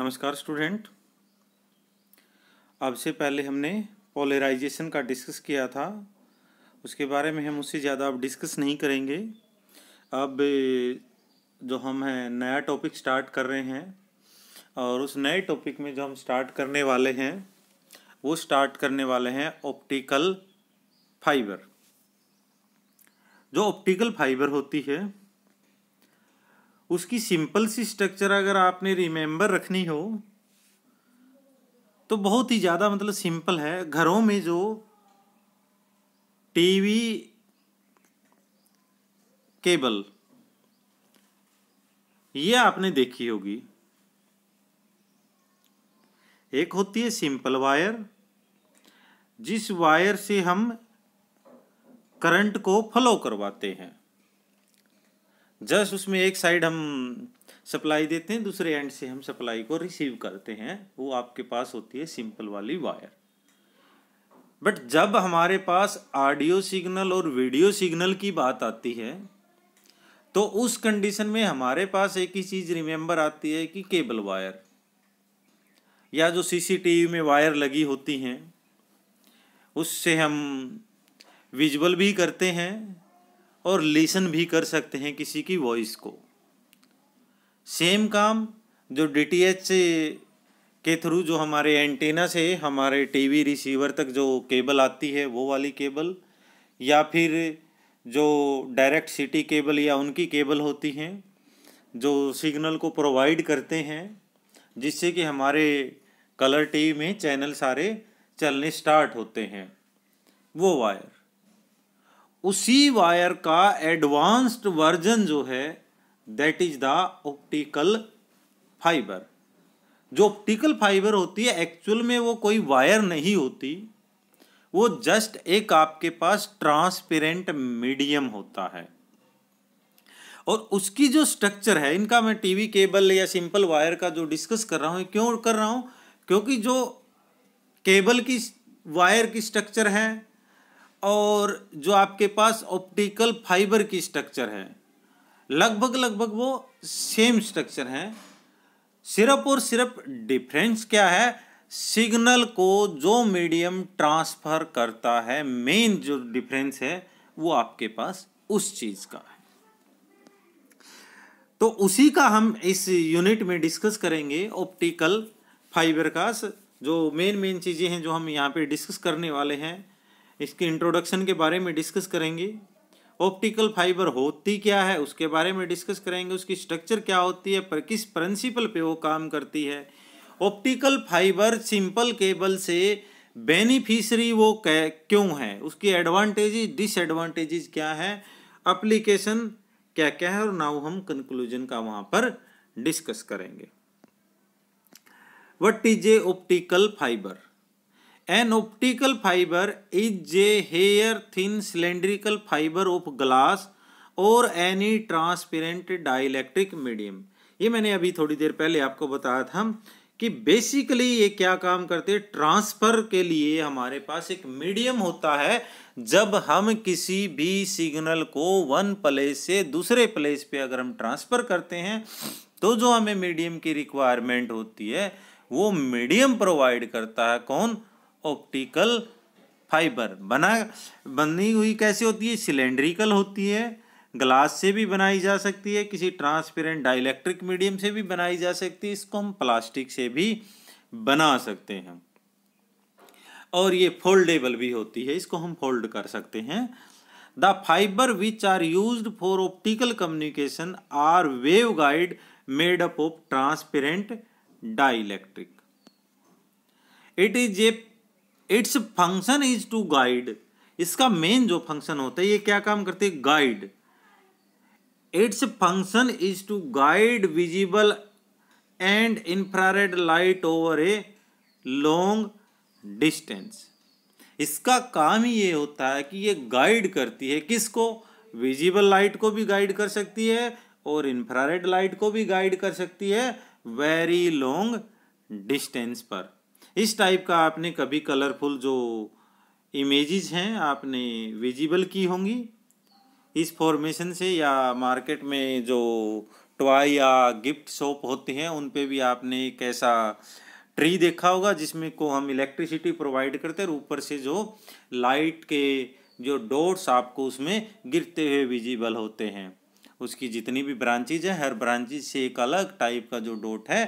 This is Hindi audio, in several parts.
नमस्कार स्टूडेंट अब से पहले हमने पोलराइजेशन का डिस्कस किया था उसके बारे में हम उससे ज़्यादा अब डिस्कस नहीं करेंगे अब जो हम हैं नया टॉपिक स्टार्ट कर रहे हैं और उस नए टॉपिक में जो हम स्टार्ट करने वाले हैं वो स्टार्ट करने वाले हैं ऑप्टिकल फाइबर जो ऑप्टिकल फाइबर होती है उसकी सिंपल सी स्ट्रक्चर अगर आपने रिमेंबर रखनी हो तो बहुत ही ज़्यादा मतलब सिंपल है घरों में जो टीवी केबल ये आपने देखी होगी एक होती है सिंपल वायर जिस वायर से हम करंट को फ्लो करवाते हैं जस्ट उसमें एक साइड हम सप्लाई देते हैं दूसरे एंड से हम सप्लाई को रिसीव करते हैं वो आपके पास होती है सिंपल वाली वायर बट जब हमारे पास ऑडियो सिग्नल और वीडियो सिग्नल की बात आती है तो उस कंडीशन में हमारे पास एक ही चीज़ रिमेंबर आती है कि केबल वायर या जो सीसीटीवी में वायर लगी होती हैं उससे हम विजुअल भी करते हैं और लिसन भी कर सकते हैं किसी की वॉइस को सेम काम जो डी टी एच के थ्रू जो हमारे एंटेना से हमारे टीवी रिसीवर तक जो केबल आती है वो वाली केबल या फिर जो डायरेक्ट सिटी केबल या उनकी केबल होती हैं जो सिग्नल को प्रोवाइड करते हैं जिससे कि हमारे कलर टीवी में चैनल सारे चलने स्टार्ट होते हैं वो वायर उसी वायर का एडवांस्ड वर्जन जो है that is the optical fibre जो ऑप्टिकल फाइबर होती है एक्चुअल में वो कोई वायर नहीं होती वो जस्ट एक आपके पास ट्रांसपेरेंट मीडियम होता है और उसकी जो स्ट्रक्चर है इनका मैं टीवी केबल या सिंपल वायर का जो डिस्कस कर रहा हूँ क्यों कर रहा हूँ क्योंकि जो केबल की वायर की स्ट्रक्चर है और जो आपके पास ऑप्टिकल फाइबर की स्ट्रक्चर है लगभग लगभग वो सेम स्ट्रक्चर हैं सिर्फ और सिर्फ डिफरेंस क्या है सिग्नल को जो मीडियम ट्रांसफ़र करता है मेन जो डिफरेंस है वो आपके पास उस चीज़ का है तो उसी का हम इस यूनिट में डिस्कस करेंगे ऑप्टिकल फाइबर का जो मेन मेन चीज़ें हैं जो हम यहाँ पे डिस्कस करने वाले हैं इसके इंट्रोडक्शन के बारे में डिस्कस करेंगे ऑप्टिकल फाइबर होती क्या है उसके बारे में डिस्कस करेंगे उसकी स्ट्रक्चर क्या होती है पर किस प्रिंसिपल पे वो काम करती है ऑप्टिकल फाइबर सिंपल केबल से बेनिफिशरी वो क्यों है उसकी एडवांटेजेज डिसएडवांटेजेज क्या है अप्लीकेशन क्या क्या है और नाउ हम कंक्लूजन का वहाँ पर डिस्कस करेंगे what is a optical fibre an optical fibre is a hair thin cylindrical fibre of glass और एनी ट्रांसपेरेंट डाइलेक्ट्रिक मीडियम ये मैंने अभी थोड़ी देर पहले आपको बताया था कि बेसिकली ये क्या काम करते हैं ट्रांसफर के लिए हमारे पास एक मीडियम होता है जब हम किसी भी सिग्नल को वन प्लेस से दूसरे प्लेस पे अगर हम ट्रांसफर करते हैं तो जो हमें मीडियम की रिक्वायरमेंट होती है वो मीडियम प्रोवाइड करता है कौन ऑप्टिकल फाइबर बना बनी हुई कैसे होती है सिलेंड्रिकल होती है ग्लास से भी बनाई जा सकती है किसी ट्रांसपेरेंट डाइलेक्ट्रिक मीडियम से भी बनाई जा सकती है इसको हम प्लास्टिक से भी बना सकते हैं और ये फोल्डेबल भी होती है इसको हम फोल्ड कर सकते हैं the fibre which are use for optical communication are wave guide made up of transparent dielectric it is a its function is to guide इसका मेन जो फंक्शन होता है ये क्या काम करते हैं guide its function is to guide visible and infrared light over a long distance इसका काम ही ये होता है कि ये गाइड करती है किसको विजिबल लाइट को भी गाइड कर सकती है और इंफ्रारेड लाइट को भी गाइड कर सकती है वेरी लॉन्ग डिस्टेंस पर इस टाइप का आपने कभी कलरफुल जो इमेजेस हैं आपने विजिबल की होंगी इस फॉर्मेशन से या मार्केट में जो टॉय या गिफ्ट शॉप होते हैं उन पे भी आपने एक ऐसा ट्री देखा होगा जिसमें को हम इलेक्ट्रिसिटी प्रोवाइड करते हैं ऊपर से जो लाइट के जो डोर्स आपको उसमें गिरते हुए विजिबल होते हैं उसकी जितनी भी ब्रांचेज है हर ब्रांचेज से एक अलग टाइप का जो डोट है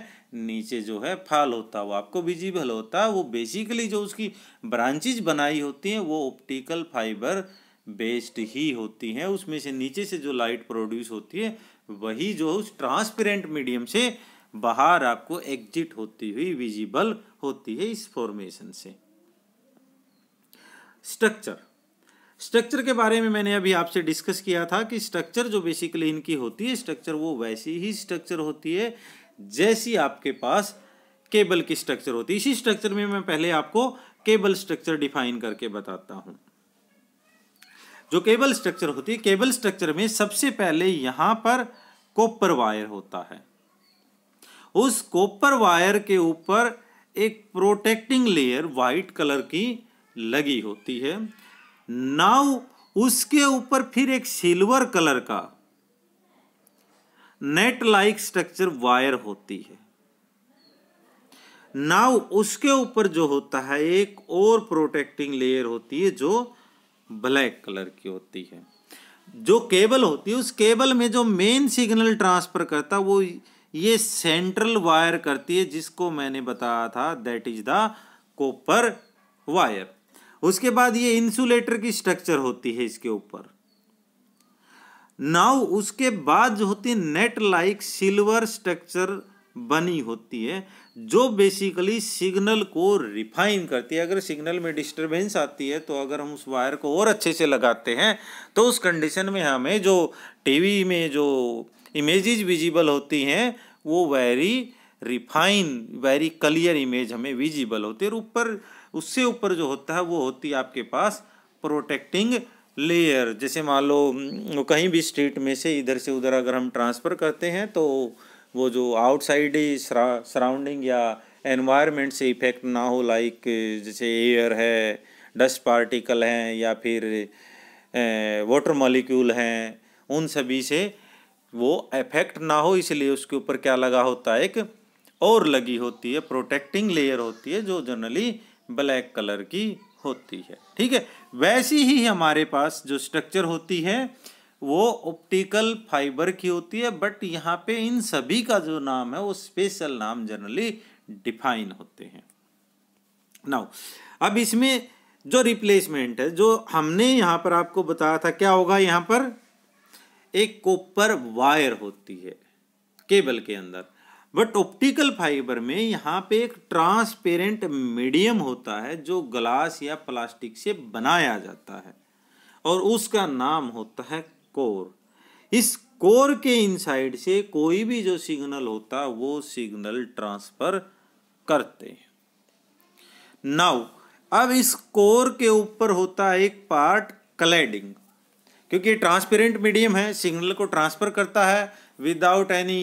नीचे जो है फॉल होता है वो आपको विजिबल होता है वो बेसिकली जो उसकी ब्रांचेज बनाई होती हैं वो ऑप्टिकल फाइबर बेस्ड ही होती हैं उसमें से नीचे से जो लाइट प्रोड्यूस होती है वही जो उस ट्रांसपेरेंट मीडियम से बाहर आपको एग्जिट होती हुई विजिबल होती है इस फॉर्मेशन से स्ट्रक्चर स्ट्रक्चर के बारे में मैंने अभी आपसे डिस्कस किया था कि स्ट्रक्चर जो बेसिकली इनकी होती है स्ट्रक्चर वो वैसी ही स्ट्रक्चर होती है जैसी आपके पास केबल की स्ट्रक्चर होती है इसी स्ट्रक्चर में मैं पहले आपको केबल स्ट्रक्चर डिफाइन करके बताता हूं जो केबल स्ट्रक्चर होती है केबल स्ट्रक्चर में सबसे पहले यहां पर कॉपर वायर होता है उस कॉपर वायर के ऊपर एक प्रोटेक्टिंग लेयर व्हाइट कलर की लगी होती है नाउ उसके ऊपर फिर एक सिल्वर कलर का नेट लाइक स्ट्रक्चर वायर होती है नाव उसके ऊपर जो होता है एक और प्रोटेक्टिंग लेयर होती है जो ब्लैक कलर की होती है जो केबल होती है उस केबल में जो मेन सिग्नल ट्रांसफर करता है वो ये सेंट्रल वायर करती है जिसको मैंने बताया था that is the copper wire उसके बाद ये इंसुलेटर की स्ट्रक्चर होती है इसके ऊपर नाउ उसके बाद जो होती है नेट लाइक सिल्वर स्ट्रक्चर बनी होती है जो बेसिकली सिग्नल को रिफाइन करती है अगर सिग्नल में डिस्टरबेंस आती है तो अगर हम उस वायर को और अच्छे से लगाते हैं तो उस कंडीशन में हमें जो टीवी में जो इमेजेस विजिबल होती हैं वो very refine very clear image हमें विजिबल होती है और ऊपर उससे ऊपर जो होता है वो होती है आपके पास प्रोटेक्टिंग लेयर जैसे मान लो हम्म, कहीं भी स्टेट में से इधर से उधर अगर हम ट्रांसफ़र करते हैं तो वो जो आउटसाइड सराउंडिंग या एनवायरनमेंट से इफ़ेक्ट ना हो लाइक जैसे एयर है डस्ट पार्टिकल हैं या फिर वाटर मॉलिक्यूल हैं उन सभी से वो इफेक्ट ना हो इसलिए उसके ऊपर क्या लगा होता है एक और लगी होती है प्रोटेक्टिंग लेयर होती है जो जनरली ब्लैक कलर की होती है ठीक है वैसी ही हमारे पास जो स्ट्रक्चर होती है वो ऑप्टिकल फाइबर की होती है बट यहाँ पे इन सभी का जो नाम है वो स्पेशल नाम जनरली डिफाइन होते हैं नाउ अब इसमें जो रिप्लेसमेंट है जो हमने यहाँ पर आपको बताया था क्या होगा यहाँ पर एक कॉपर वायर होती है केबल के अंदर बट ऑप्टिकल फाइबर में यहाँ पे एक ट्रांसपेरेंट मीडियम होता है जो ग्लास या प्लास्टिक से बनाया जाता है और उसका नाम होता है कोर इस कोर के इनसाइड से कोई भी जो सिग्नल होता वो सिग्नल ट्रांसफर करते हैं नाउ अब इस कोर के ऊपर होता है एक पार्ट क्लैडिंग क्योंकि ट्रांसपेरेंट मीडियम है सिग्नल को ट्रांसफर करता है without any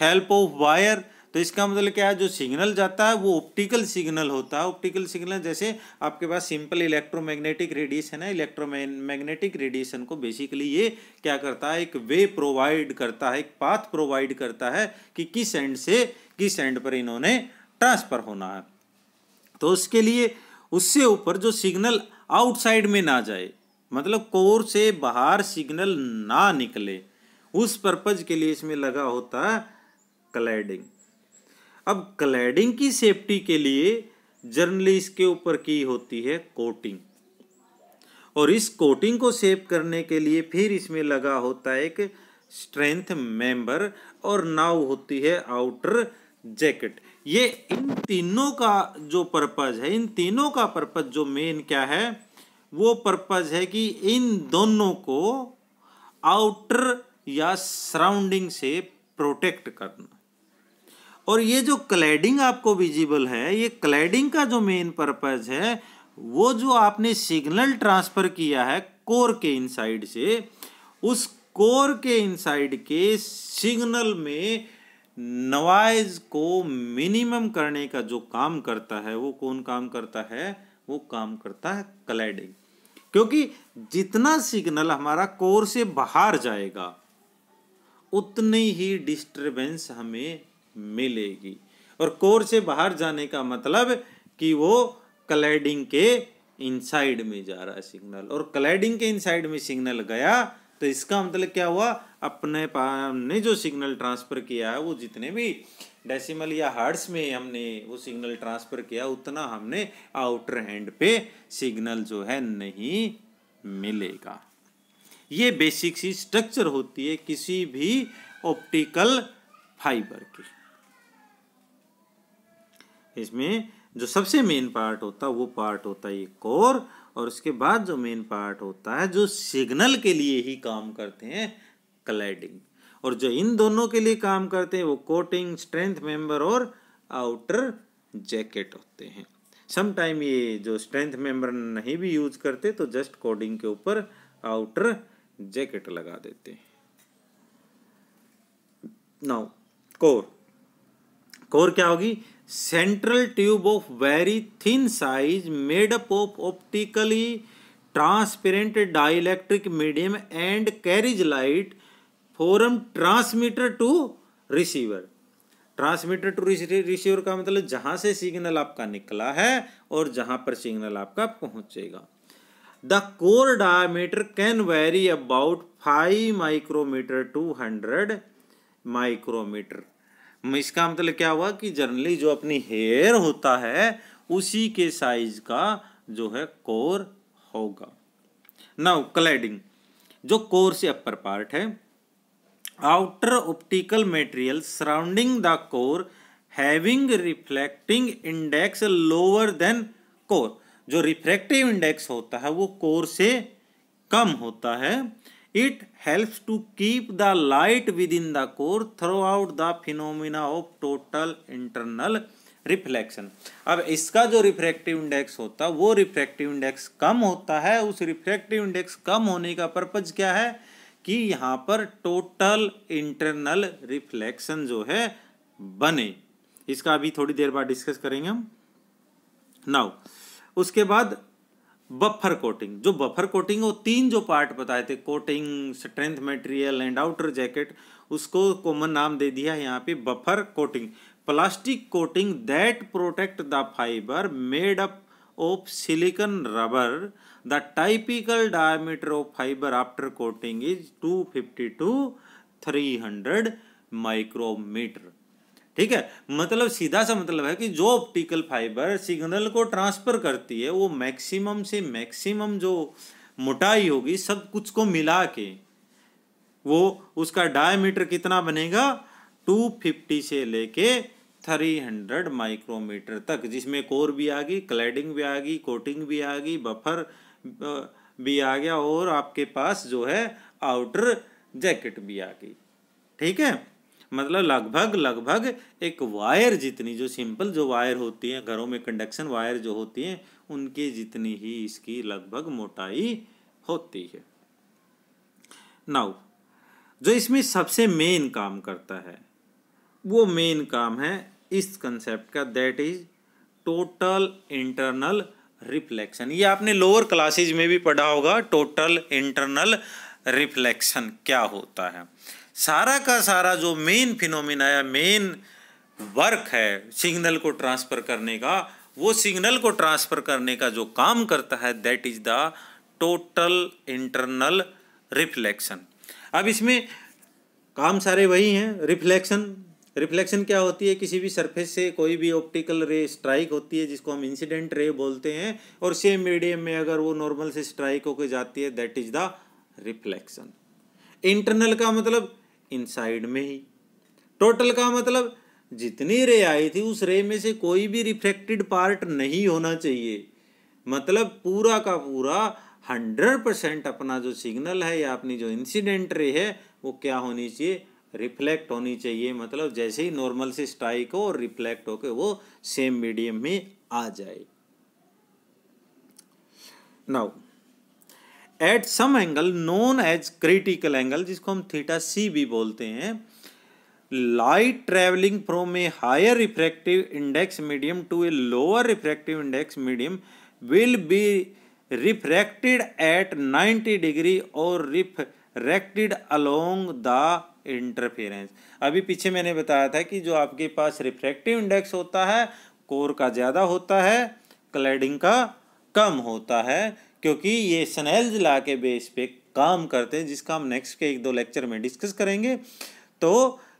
help of wire तो इसका मतलब क्या है जो सिग्नल जाता है वो ऑप्टिकल सिग्नल होता है ऑप्टिकल सिग्नल जैसे आपके पास सिंपल इलेक्ट्रोमैग्नेटिक रेडिएशन है इलेक्ट्रोमैग्नेटिक रेडिएशन को बेसिकली ये क्या करता है एक वे प्रोवाइड करता है एक पाथ प्रोवाइड करता है कि किस एंड से किस एंड पर इन्होंने ट्रांसफ़र होना है तो उसके लिए उससे ऊपर जो सिग्नल आउटसाइड में ना जाए मतलब कोर से बाहर सिग्नल ना निकले उस पर्पज के लिए इसमें लगा होता है क्लैडिंग अब क्लैडिंग की सेफ्टी के लिए जर्नली इसके ऊपर की होती है कोटिंग और इस कोटिंग को सेव करने के लिए फिर इसमें लगा होता है एक स्ट्रेंथ मेंबर और नाव होती है आउटर जैकेट ये इन तीनों का जो पर्पज है इन तीनों का पर्पज जो मेन क्या है वो पर्पज है कि इन दोनों को आउटर या सराउंडिंग से प्रोटेक्ट करना और ये जो क्लैडिंग आपको विजिबल है ये क्लैडिंग का जो मेन पर्पज है वो जो आपने सिग्नल ट्रांसफर किया है कोर के इनसाइड से उस कोर के इनसाइड के सिग्नल में नवाइज को मिनिमम करने का जो काम करता है वो कौन काम करता है वो काम करता है क्लैडिंग क्योंकि जितना सिग्नल हमारा कोर से बाहर जाएगा उतनी ही डिस्टरबेंस हमें मिलेगी और कोर से बाहर जाने का मतलब कि वो कलेडिंग के इनसाइड में जा रहा है सिग्नल और कलेडिंग के इनसाइड में सिग्नल गया तो इसका मतलब क्या हुआ अपने हमने जो सिग्नल ट्रांसफ़र किया है वो जितने भी डेसिमल या हार्ड्स में हमने वो सिग्नल ट्रांसफ़र किया उतना हमने आउटर हैंड पे सिग्नल जो है नहीं मिलेगा ये बेसिक सी स्ट्रक्चर होती है किसी भी ऑप्टिकल फाइबर की इसमें जो सबसे मेन पार्ट होता है वो पार्ट होता है ये कोर और उसके बाद जो मेन पार्ट होता है जो सिग्नल के लिए ही काम करते हैं क्लाइडिंग और जो इन दोनों के लिए काम करते हैं वो कोटिंग स्ट्रेंथ मेंबर और आउटर जैकेट होते हैं समटाइम ये जो स्ट्रेंथ मेंबर नहीं भी यूज करते तो जस्ट कोडिंग के ऊपर आउटर जैकेट लगा देते हैं नाउ कोर कोर क्या होगी central tube of very thin size made up of optically transparent dielectric medium and carries light from transmitter to receiver transmitter to receiver का मतलब जहाँ से सिग्नल आपका निकला है और जहाँ पर सिग्नल आपका पहुँचेगा the core diameter can vary about five micrometre to hundred micrometre इसका मतलब क्या हुआ कि जनरली जो अपनी हेयर होता है उसी के साइज का जो है कोर होगा नाउ क्लैडिंग जो कोर से अपर पार्ट है outer optical material surrounding the core having reflecting index lower than core जो रिफ्रैक्टिव इंडेक्स होता है वो कोर से कम होता है it to keep the light within the core throughout the phenomena of total internal reflection अब इसका जो रिफ्रैक्टिव इंडेक्स होता है वो रिफ्रैक्टिव इंडेक्स कम होता है उस रिफ्रैक्टिव इंडेक्स कम होने का पर्पज क्या है कि यहाँ पर टोटल इंटरनल रिफ्लेक्शन जो है बने इसका अभी थोड़ी देर बाद डिस्कस करेंगे हम नाउ उसके बाद बफर कोटिंग जो बफर कोटिंग वो तीन जो पार्ट बताए थे coating strength material and outer jacket उसको कॉमन नाम दे दिया है यहाँ पे buffer coating plastic coating that protect the fibre made up rubber the typical the of fibre after coating is two fifty 250 three 300 micrometre ठीक है मतलब सीधा सा मतलब है कि जो ऑप्टिकल फाइबर सिग्नल को ट्रांसफर करती है वो मैक्सिमम से मैक्सिमम जो मोटाई होगी सब कुछ को मिला के वो उसका डायमीटर कितना बनेगा 250 से लेके 300 माइक्रोमीटर तक जिसमें कोर भी आ गई क्लैडिंग भी आ गई कोटिंग भी आ गई बफर भी आ गया और आपके पास जो है आउटर जैकेट भी आ गई ठीक है मतलब लगभग लगभग एक वायर जितनी जो सिंपल जो वायर होती है घरों में कंडक्शन वायर जो होती है उनके जितनी ही इसकी लगभग मोटाई होती है नाउ जो इसमें सबसे मेन काम करता है वो मेन काम है इस कंसेप्ट का that is total internal reflection ये आपने लोअर क्लासेज में भी पढ़ा होगा टोटल इंटरनल रिफ्लेक्शन क्या होता है सारा का सारा जो मेन फिनोमिना या मेन वर्क है सिग्नल को ट्रांसफ़र करने का वो सिग्नल को ट्रांसफ़र करने का जो काम करता है that is the total internal reflection अब इसमें काम सारे वही हैं रिफ्लेक्शन रिफ्लेक्शन क्या होती है किसी भी सरफेस से कोई भी ऑप्टिकल रे स्ट्राइक होती है जिसको हम इंसिडेंट रे बोलते हैं और सेम मीडियम में अगर वो नॉर्मल से स्ट्राइक होकर जाती है that is the reflection internal का मतलब इन साइड में ही टोटल का मतलब जितनी रे आई थी उस रे में से कोई भी रिफ्लेक्टेड पार्ट नहीं होना चाहिए मतलब पूरा का पूरा हंड्रेड परसेंट अपना जो सिग्नल है या अपनी जो इंसिडेंट रे है वो क्या होनी चाहिए रिफ्लेक्ट होनी चाहिए मतलब जैसे ही नॉर्मल से स्ट्राइक हो और रिफ्लेक्ट होकर वो सेम मीडियम में आ जाए now at some angle known as critical angle जिसको हम थीटा सी भी बोलते हैं light travelling from a higher refractive index medium to a lower refractive index medium will be refracted at 90 degree और रिफ्रैक्टेड अलोंग द इंटरफेरेंस अभी पीछे मैंने बताया था कि जो आपके पास रिफ्रैक्टिव इंडेक्स होता है कोर का ज़्यादा होता है क्लैडिंग का कम होता है क्योंकि ये स्नेल्ज ला के बेस पे काम करते हैं जिसका हम नेक्स्ट के एक दो लेक्चर में डिस्कस करेंगे तो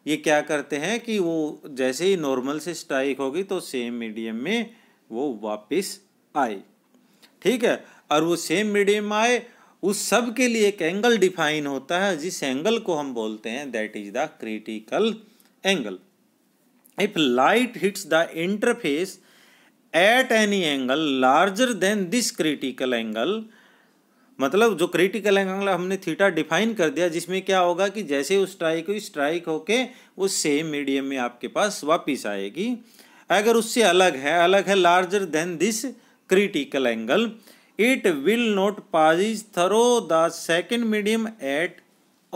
ये क्या करते हैं कि वो जैसे ही नॉर्मल से स्ट्राइक होगी तो सेम मीडियम में वो वापस आए ठीक है और वो सेम मीडियम आए उस सब के लिए एक एंगल डिफाइन होता है जिस एंगल को हम बोलते हैं that is the critical angle if light hits the interface at any angle larger than this critical angle मतलब जो क्रिटिकल एंगल हमने थीटा डिफाइन कर दिया जिसमें क्या होगा कि जैसे उस स्ट्राइक हुई स्ट्राइक होके उस सेम मीडियम में आपके पास वापिस आएगी अगर उससे अलग है अलग है larger than this critical angle it will not pass through the second medium at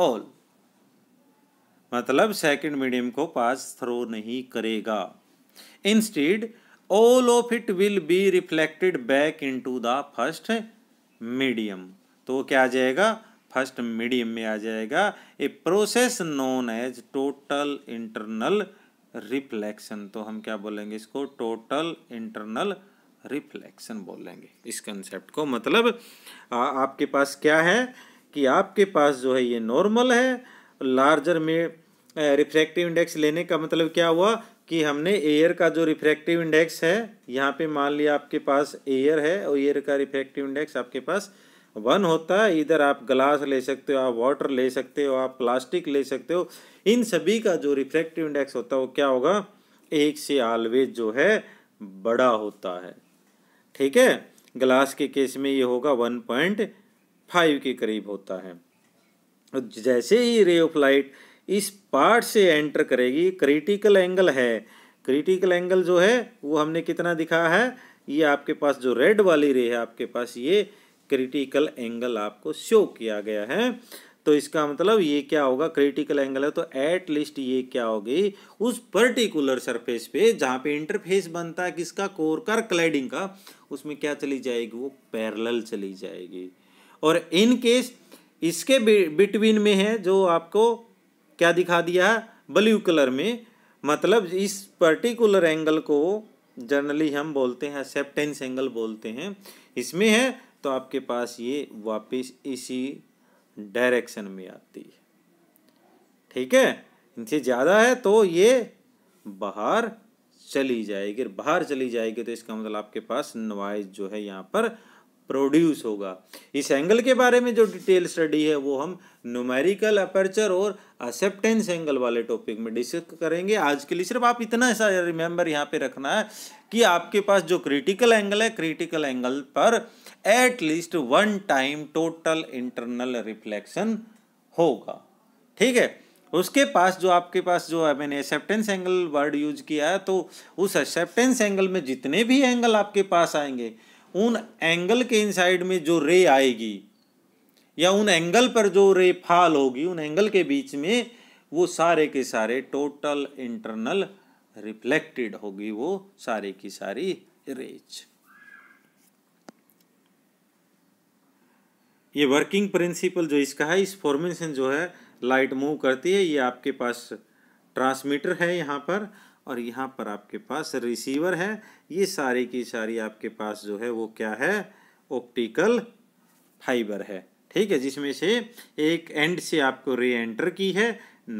all मतलब सेकेंड मीडियम को पास थ्रो नहीं करेगा instead of it will be reflected back into the first medium तो क्या आ जाएगा फर्स्ट मीडियम में आ जाएगा a process known as total internal reflection तो हम क्या बोलेंगे इसको टोटल इंटरनल रिफ्लेक्शन बोलेंगे इस कंसेप्ट को मतलब आ, आपके पास क्या है कि आपके पास जो है ये नॉर्मल है लार्जर में रिफ्लेक्टिव इंडेक्स लेने का मतलब क्या हुआ कि हमने एयर का जो रिफ्रैक्टिव इंडेक्स है यहाँ पे मान लिया आपके पास एयर है और एयर का रिफ्रैक्टिव इंडेक्स आपके पास वन होता है इधर आप ग्लास ले सकते हो आप वाटर ले सकते हो आप प्लास्टिक ले सकते हो इन सभी का जो रिफ्रैक्टिव इंडेक्स होता है वो क्या होगा एक से ऑलवेज जो है बड़ा होता है ठीक है ग्लास के केस में ये होगा वन पॉइंट फाइव के करीब होता है जैसे ही रे ऑफ लाइट इस पार्ट से एंटर करेगी क्रिटिकल एंगल है क्रिटिकल एंगल जो है वो हमने कितना दिखा है ये आपके पास जो रेड वाली रे है आपके पास ये क्रिटिकल एंगल आपको शो किया गया है तो इसका मतलब ये क्या होगा क्रिटिकल एंगल है तो एट लीस्ट ये क्या होगी उस पर्टिकुलर सरफेस पे जहाँ पे इंटरफेस बनता है किसका कोर का क्लाइडिंग का उसमें क्या चली जाएगी वो पैरल चली जाएगी और इनकेस इसके बिटवीन में है जो आपको क्या दिखा दिया ब्लू कलर में मतलब इस पर्टिकुलर एंगल को जनरली हम बोलते हैं सेप्टेंस एंगल बोलते हैं इसमें है तो आपके पास ये वापस इसी डायरेक्शन में आती है ठीक है इनसे ज़्यादा है तो ये बाहर चली जाएगी बाहर चली जाएगी तो इसका मतलब आपके पास नॉइज जो है यहाँ पर प्रोड्यूस होगा इस एंगल के बारे में जो डिटेल स्टडी है वो हम न्यूमेरिकल अपर्चर और एक्सेप्टेंस एंगल वाले टॉपिक में डिस्कस करेंगे आज के लिए सिर्फ आप इतना ऐसा रिमेंबर यहाँ पे रखना है कि आपके पास जो क्रिटिकल एंगल है क्रिटिकल एंगल पर at least one time total internal reflection होगा ठीक है उसके पास जो आपके पास जो है मैंने एक्सेप्टेंस एंगल वर्ड यूज किया है तो उस एक्सेप्टेंस एंगल में जितने भी एंगल आपके पास आएंगे उन एंगल के इनसाइड में जो रे आएगी या उन एंगल पर जो रे फाल होगी उन एंगल के बीच में वो सारे के सारे टोटल इंटरनल रिफ्लेक्टेड होगी वो सारे की सारी रेज ये वर्किंग प्रिंसिपल जो इसका है इस फॉर्मेशन जो है लाइट मूव करती है ये आपके पास ट्रांसमीटर है यहाँ पर और यहाँ पर आपके पास रिसीवर है ये सारी की सारी आपके पास जो है वो क्या है ऑप्टिकल फाइबर है ठीक है जिसमें से एक एंड से आपको री एंटर की है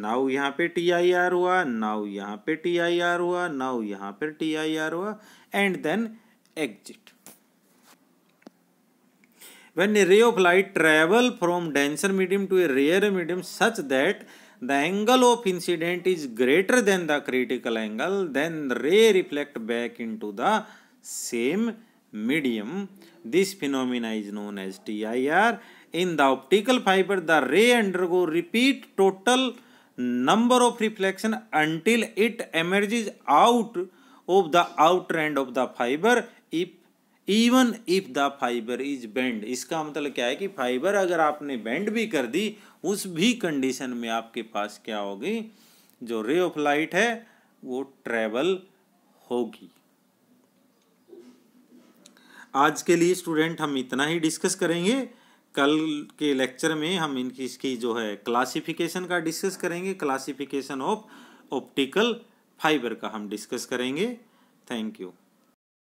नाउ यहाँ पे टी आई आर हुआ नाउ यहाँ पे टी आई आर हुआ नाउ यहाँ पे टी आई आर हुआ and then exit when a ray of light travel from denser medium to a rarer medium such that the angle of incident is greater than the critical angle then ray reflect back into the same medium this phenomena is known as T I R in the optical fibre the ray undergo repeat total number of reflection until it emerges out of the outer end of the fibre if even if the fibre is bend इसका मतलब क्या है कि फाइबर अगर आपने बेंड भी कर दी उस भी कंडीशन में आपके पास क्या होगी जो रे ऑफ लाइट है वो ट्रेवल होगी आज के लिए स्टूडेंट हम इतना ही डिस्कस करेंगे कल के लेक्चर में हम इनकी इसकी जो है क्लासिफिकेशन का डिस्कस करेंगे क्लासिफिकेशन ऑफ ऑप्टिकल फाइबर का हम डिस्कस करेंगे थैंक यू